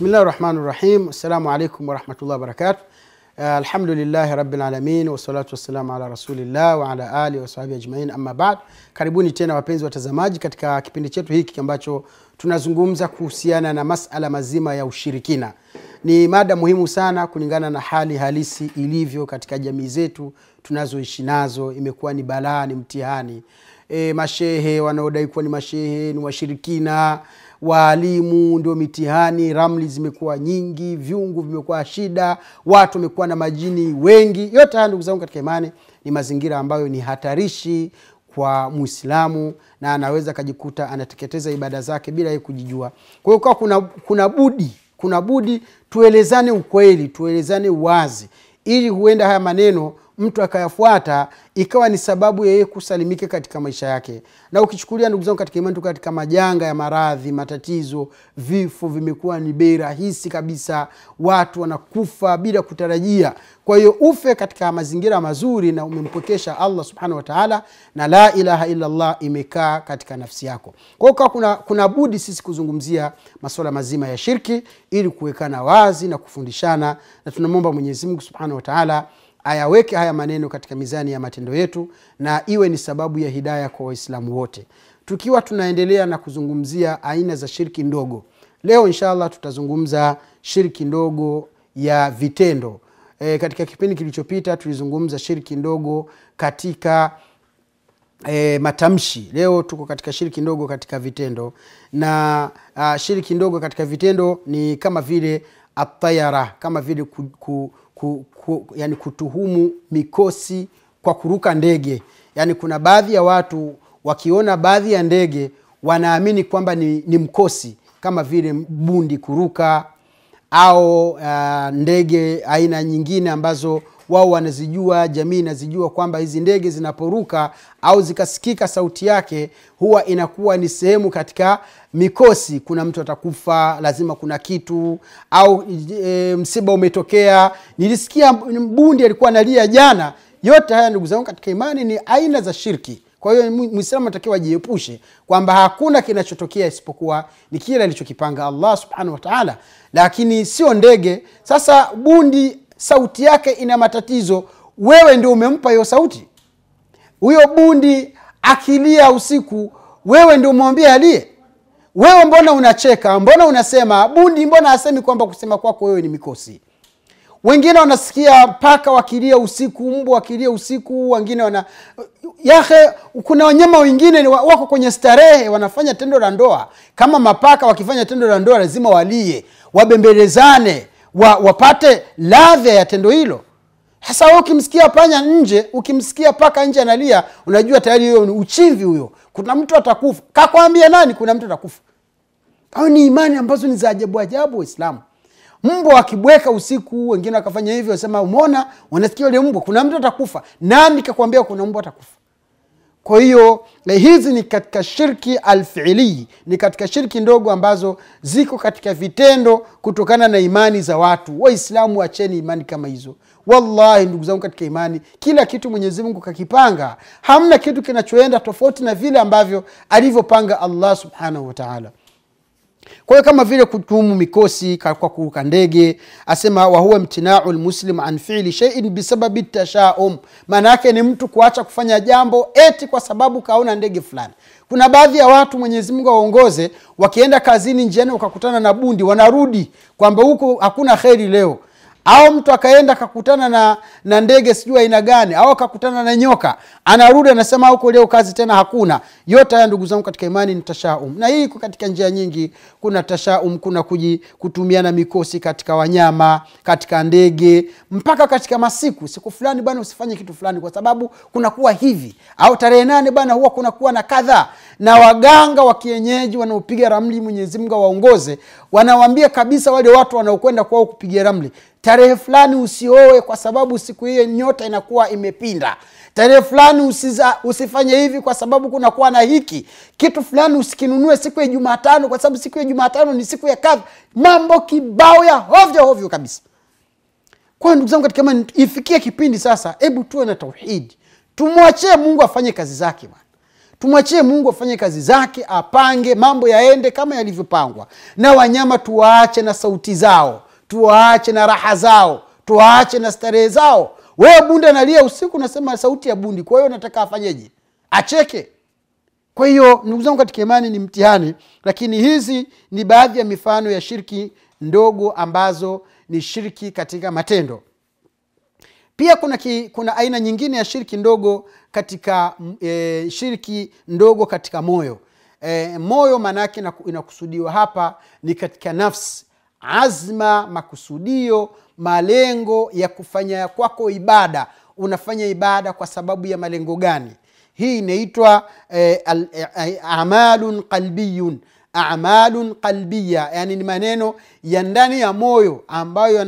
Bismillah rahman rahim. Assalamu alaikum warahmatullahi wabarakatuh. Uh, alhamdulillahi rabbil wassalamu ala rasulillah wa ala alihi ajmain. Amma karibuni tena wapenzi watazamaji katika kipindi chetu hiki ambacho tunazungumza kuhusiana na masala mazima ya ushirikina. Ni mada muhimu sana kulingana na hali halisi ilivyo katika jamii zetu tunazoishi nazo. Imekuwa ni balaa, ni mtihani. E, mashehe wanaodai kuwa ni mashehe ni washirikina waalimu ndio mitihani, ramli zimekuwa nyingi, vyungu vimekuwa shida, watu wamekuwa na majini wengi. Yote haya ndugu zangu katika imani ni mazingira ambayo ni hatarishi kwa Muislamu na anaweza akajikuta anateketeza ibada zake bila yeye kujijua. Kwa hiyo kwa kuna, kuna budi kuna budi tuelezane ukweli, tuelezane wazi, ili huenda haya maneno mtu akayafuata ikawa ni sababu yeye kusalimika katika maisha yake na ukichukulia ndugu zangu katika imani katika majanga ya maradhi matatizo vifo vimekuwa ni bei rahisi kabisa watu wanakufa bila kutarajia kwa hiyo ufe katika mazingira mazuri na umempokesha allah subhanahu wataala na la ilaha illallah imekaa katika nafsi yako kwa kawa kuna, kuna budi sisi kuzungumzia masuala mazima ya shirki ili kuwekana wazi na kufundishana na tunamwomba mwenyezimungu subhanahu wataala ayaweke haya maneno katika mizani ya matendo yetu na iwe ni sababu ya hidaya kwa waislamu wote tukiwa tunaendelea na kuzungumzia aina za shirki ndogo leo inshallah tutazungumza shirki ndogo ya vitendo e, katika kipindi kilichopita tulizungumza shirki ndogo katika e, matamshi leo tuko katika shiriki ndogo katika vitendo na a, shiriki ndogo katika vitendo ni kama vile atayara kama vile ku, ku, ku, ku, yani kutuhumu mikosi kwa kuruka ndege yaani kuna baadhi ya watu wakiona baadhi ya ndege wanaamini kwamba ni, ni mkosi kama vile bundi kuruka au uh, ndege aina nyingine ambazo wao wanazijua, jamii inazijua kwamba hizi ndege zinaporuka au zikasikika sauti yake huwa inakuwa ni sehemu katika mikosi. Kuna mtu atakufa, lazima kuna kitu au e, msiba umetokea. Nilisikia mbundi alikuwa analia jana. Yote haya ndugu zangu, katika imani ni aina za shirki. Kwa hiyo mwislamu atakiwa ajiepushe kwamba hakuna kinachotokea isipokuwa ni kile alichokipanga Allah subhanahu wa taala, lakini sio ndege. Sasa bundi sauti yake ina matatizo wewe ndio umempa hiyo sauti huyo bundi akilia usiku wewe ndio umwambia alie wewe mbona unacheka mbona unasema bundi mbona asemi kwamba kusema kwako wewe ni mikosi wengine wanasikia paka wakilia usiku mbwa wakilia usiku wengine wana yahe kuna wanyama wengine wako kwenye starehe wanafanya tendo la ndoa kama mapaka wakifanya tendo la ndoa lazima walie wabembelezane wa, wapate ladha ya tendo hilo hasa ukimsikia panya nje ukimsikia paka nje analia unajua tayari huyo ni uchimvi huyo kuna mtu atakufa kakwambia nani kuna mtu atakufa au ni imani ambazo ni za ajabu ajabu waislamu mbwa wakibweka usiku wengine wakafanya hivyo wasema umona wanasikia ule mbwa kuna mtu atakufa nani kakwambia kuna mbwa atakufa kwa hiyo eh, hizi ni katika shirki alfiilii ni katika shirki ndogo ambazo ziko katika vitendo kutokana na imani za watu waislamu wacheni imani kama hizo wallahi ndugu zangu katika imani kila kitu mwenyezi mungu kakipanga hamna kitu kinachoenda tofauti na vile ambavyo alivyopanga allah subhanahu wataala kwa hiyo kama vile kutumu mikosi kwa kuruka ndege asema wahuwa mtinau lmuslim an fili sheiin bisababi tashaum maana yake ni mtu kuacha kufanya jambo eti kwa sababu kaona ndege fulani kuna baadhi ya watu mwenyezi mungu awaongoze wakienda kazini njiani wakakutana na bundi wanarudi kwamba huku hakuna kheri leo au mtu akaenda akakutana na na ndege sijui aina gani, au akakutana na nyoka, anarudi anasema huko leo kazi tena hakuna. Yote haya ndugu zangu katika imani ni tashaum, na hii katika njia nyingi. Kuna tashaum, kuna kuji, kutumiana mikosi katika wanyama, katika ndege, mpaka katika masiku. Siku fulani bana usifanye kitu fulani kwa sababu kunakuwa hivi, au tarehe nane bana huwa kunakuwa na kadha Na waganga wa kienyeji wanaopiga ramli, mwenyezimgu Mungu awaongoze, wanawaambia kabisa wale watu wanaokwenda kwao kupiga ramli tarehe fulani usioe kwa sababu siku hiyo nyota inakuwa imepinda tarehe fulani usiza, usifanye hivi kwa sababu kunakuwa na hiki kitu fulani usikinunue siku ya jumatano kwa sababu siku ya jumatano ni siku ya kadhi mambo kibao ya hovyo hovyo kabisa kwa ndugu zangu katika imani ifikie kipindi sasa hebu tuwe na tauhidi tumwachie mungu afanye kazi zake bwana tumwachie mungu afanye kazi zake apange mambo yaende kama yalivyopangwa na wanyama tuwaache na sauti zao tuwaache na raha zao tuwaache na starehe zao wewe bundi analia usiku nasema sauti ya bundi kwa hiyo nataka afanyeje acheke kwa hiyo ndugu zangu katika imani ni mtihani lakini hizi ni baadhi ya mifano ya shirki ndogo ambazo ni shirki katika matendo pia kuna, ki, kuna aina nyingine ya shirki ndogo katika e, shirki ndogo katika moyo e, moyo maanaake inakusudiwa hapa ni katika nafsi azma, makusudio, malengo ya kufanya kwako ibada. Unafanya ibada kwa sababu ya malengo gani? Hii inaitwa eh, eh, eh amalun qalbiyun, amalun qalbiya, yani ni maneno ya ndani ya moyo ambayo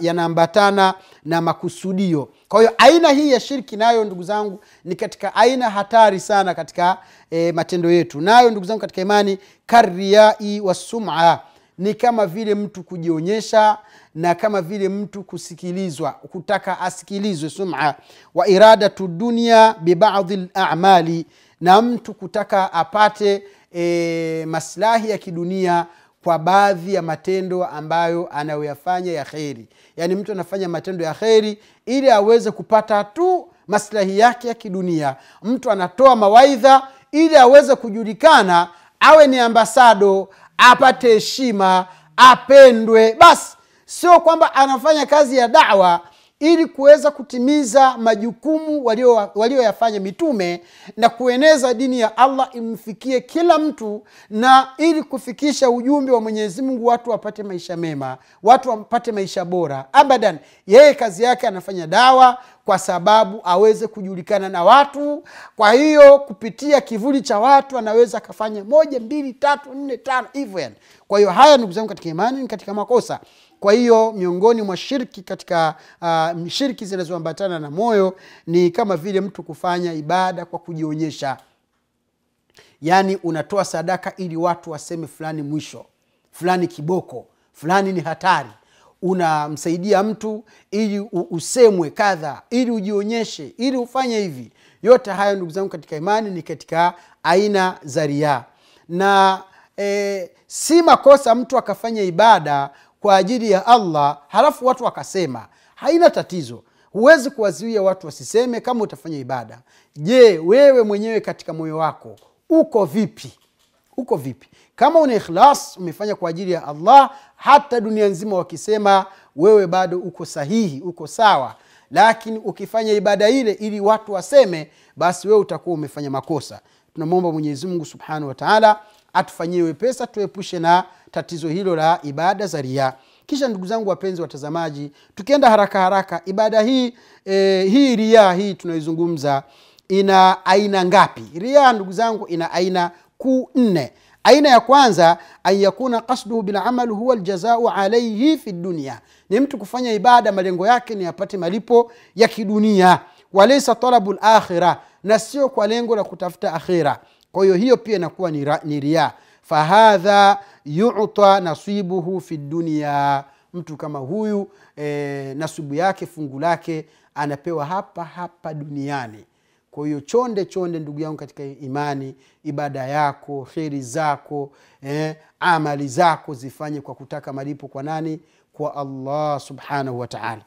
yanaambatana yana, na makusudio. Kwa hiyo aina hii ya shirki nayo, ndugu zangu, ni katika aina hatari sana katika eh, matendo yetu, nayo ndugu zangu katika imani, kariai wasuma ni kama vile mtu kujionyesha na kama vile mtu kusikilizwa kutaka asikilizwe suma wa iradatu dunia bibadhi lamali na mtu kutaka apate e, maslahi ya kidunia kwa baadhi ya matendo ambayo anayoyafanya ya kheri yaani mtu anafanya matendo ya kheri ili aweze kupata tu maslahi yake ya kidunia mtu anatoa mawaidha ili aweze kujulikana awe ni ambasado apate heshima, apendwe. Basi sio kwamba anafanya kazi ya dawa ili kuweza kutimiza majukumu walioyafanya mitume na kueneza dini ya allah imfikie kila mtu na ili kufikisha ujumbe wa mwenyezi mungu watu wapate maisha mema watu wapate maisha bora abadan yeye kazi yake anafanya dawa kwa sababu aweze kujulikana na watu kwa hiyo kupitia kivuli cha watu anaweza akafanya moja mbili tatu nne tano hivyo yani kwa hiyo haya ndugu zangu katika imani ni katika makosa kwa hiyo miongoni mwa shirki katika uh, shirki zinazoambatana na moyo ni kama vile mtu kufanya ibada kwa kujionyesha, yaani unatoa sadaka ili watu waseme fulani mwisho, fulani kiboko, fulani ni hatari unamsaidia mtu ili usemwe kadha, ili ujionyeshe, ili ufanye hivi. Yote hayo ndugu zangu katika imani ni katika aina za riaa, na e, si makosa mtu akafanya ibada kwa ajili ya allah halafu watu wakasema haina tatizo huwezi kuwazuia watu wasiseme kama utafanya ibada je wewe mwenyewe katika moyo wako uko vipi uko vipi kama una ikhlas umefanya kwa ajili ya allah hata dunia nzima wakisema wewe bado uko sahihi uko sawa lakini ukifanya ibada ile ili watu waseme basi wewe utakuwa umefanya makosa tunamwomba mwenyezimungu subhanahu wataala atufanyie wepesa tuepushe na tatizo hilo la ibada za ria kisha ndugu zangu wapenzi watazamaji tukienda haraka haraka ibada hii e, hii ria hii tunaizungumza ina aina ngapi ria ndugu zangu ina aina kuu nne aina ya kwanza anyakuna kasduhu bilamal huwa ljazau alaihi fi dunia ni mtu kufanya ibada malengo yake ni apate malipo ya kidunia walaisa talabu lakhira na sio kwa lengo la kutafuta akhira kwa hiyo hiyo pia inakuwa ni, ni riaa fahadha yuta nasibuhu fi dunia mtu kama huyu e, nasibu yake fungu lake anapewa hapa hapa duniani kwa hiyo chonde chonde ndugu yangu katika imani ibada yako kheri zako eh, amali zako zifanye kwa kutaka malipo kwa nani kwa allah subhanahu wataala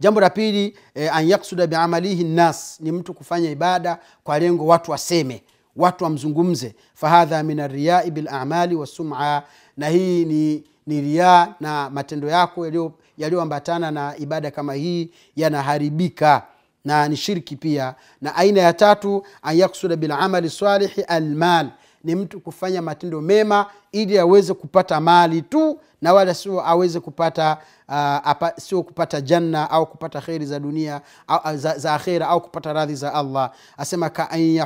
jambo la pili eh, an yaksuda biamalihi nnas ni mtu kufanya ibada kwa lengo watu waseme watu wamzungumze fahadha min arriyai bilamali wasuma na hii ni, ni riaa na matendo yako yaliyoambatana na ibada kama hii yanaharibika na ni shirki pia na aina ya tatu an yaksuda bilamali salihi almal ni mtu kufanya matendo mema ili aweze kupata mali tu na wala sio aweze kupata uh, apa, sio kupata janna au kupata kheri za dunia au, za, za akhera au kupata radhi za allah asema ka an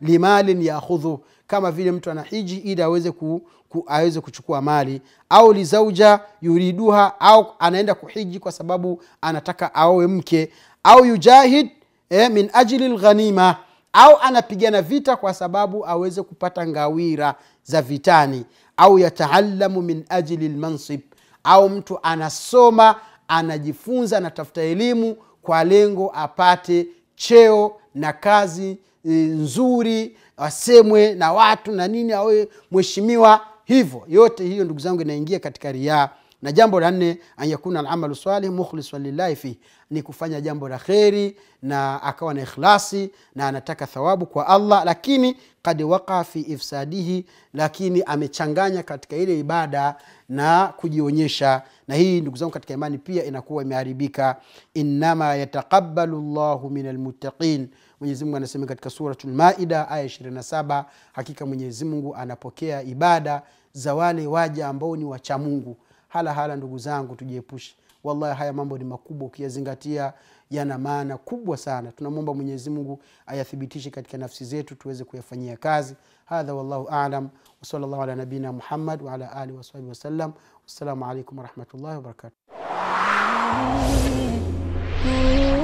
limalin yakhudhu kama vile mtu ana hiji ili aweze ku, ku, aweze kuchukua mali au lizauja yuriduha au anaenda kuhiji kwa sababu anataka aowe mke au yujahid eh, min ajli lghanima au anapigana vita kwa sababu aweze kupata ngawira za vitani au yataalamu min ajli lmansib, au mtu anasoma anajifunza anatafuta elimu kwa lengo apate cheo na kazi e, nzuri, asemwe na watu na nini, awe mheshimiwa. Hivyo yote hiyo, ndugu zangu, inaingia katika riaa. Na jambo la nne, an yakuna alamalu salih mukhlisan lillahi fihi ni kufanya jambo la kheri na akawa na ikhlasi na anataka thawabu kwa allah lakini kad waqa fi ifsadihi lakini amechanganya katika ile ibada na kujionyesha na hii ndugu zangu katika imani pia inakuwa imeharibika innama yataqabalu llahu min almuttaqin mwenyezimungu anasema katika suratu lmaida aya 27 hakika mwenyezimungu anapokea ibada za wale waja ambao ni wachamungu halahala ndugu zangu tujiepushe wallahi haya mambo ni makubwa ukiyazingatia yana maana kubwa sana tunamwomba mwenyezi mungu ayathibitishe katika nafsi zetu tuweze kuyafanyia kazi hadha wallahu alam wasal llahu ala nabiina muhammad waala alihi wasahbihi wasallam wassalamu alaikum warahmatullahi wabarakatuh